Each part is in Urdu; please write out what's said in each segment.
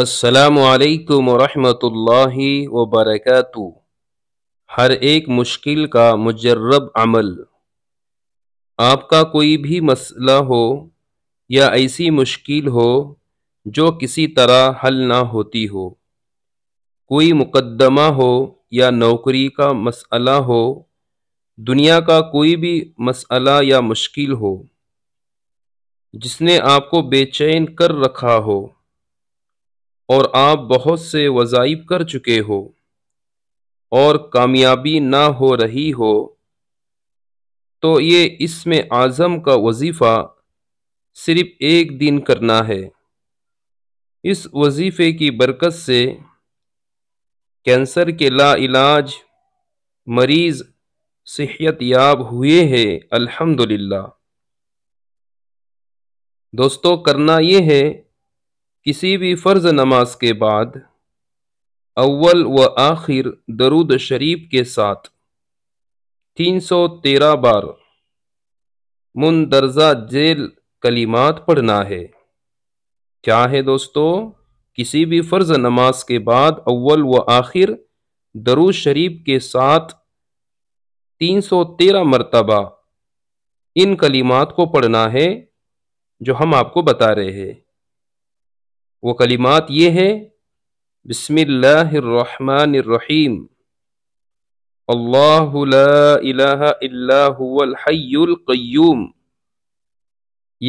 السلام علیکم ورحمۃ اللہ وبرکاتہ ہر ایک مشکل کا مجرب عمل آپ کا کوئی بھی مسئلہ ہو یا ایسی مشکل ہو جو کسی طرح حل نہ ہوتی ہو کوئی مقدمہ ہو یا نوکری کا مسئلہ ہو دنیا کا کوئی بھی مسئلہ یا مشکل ہو جس نے آپ کو بے چین کر رکھا ہو اور آپ بہت سے وظائف کر چکے ہو اور کامیابی نہ ہو رہی ہو تو یہ اس میں اعظم کا وظیفہ صرف ایک دن کرنا ہے اس وظیفے کی برکت سے کینسر کے لا علاج مریض صحت یاب ہوئے ہیں الحمد للہ کرنا یہ ہے کسی بھی فرض نماز کے بعد اول و آخر درود شریف کے ساتھ تین سو تیرہ بار مندرجہ ذیل کلمات پڑھنا ہے کیا ہے دوستو کسی بھی فرض نماز کے بعد اول و آخر درود شریف کے ساتھ تین سو تیرہ مرتبہ ان کلمات کو پڑھنا ہے جو ہم آپ کو بتا رہے ہیں وہ کلمات یہ ہیں بسم اللہ الرحمن الرحیم اللہ لا الہ الا الحی القیوم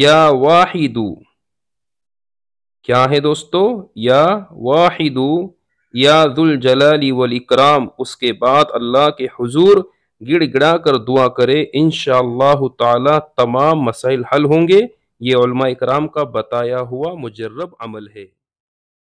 یا واحد کیا ہے دوستو یا واحد یا الجلال والاکرام اس کے بعد اللہ کے حضور گڑ گڑا کر دعا کرے انشاءاللہ تعالی تمام مسائل حل ہوں گے یہ علماء اکرام کا بتایا ہوا مجرب عمل ہے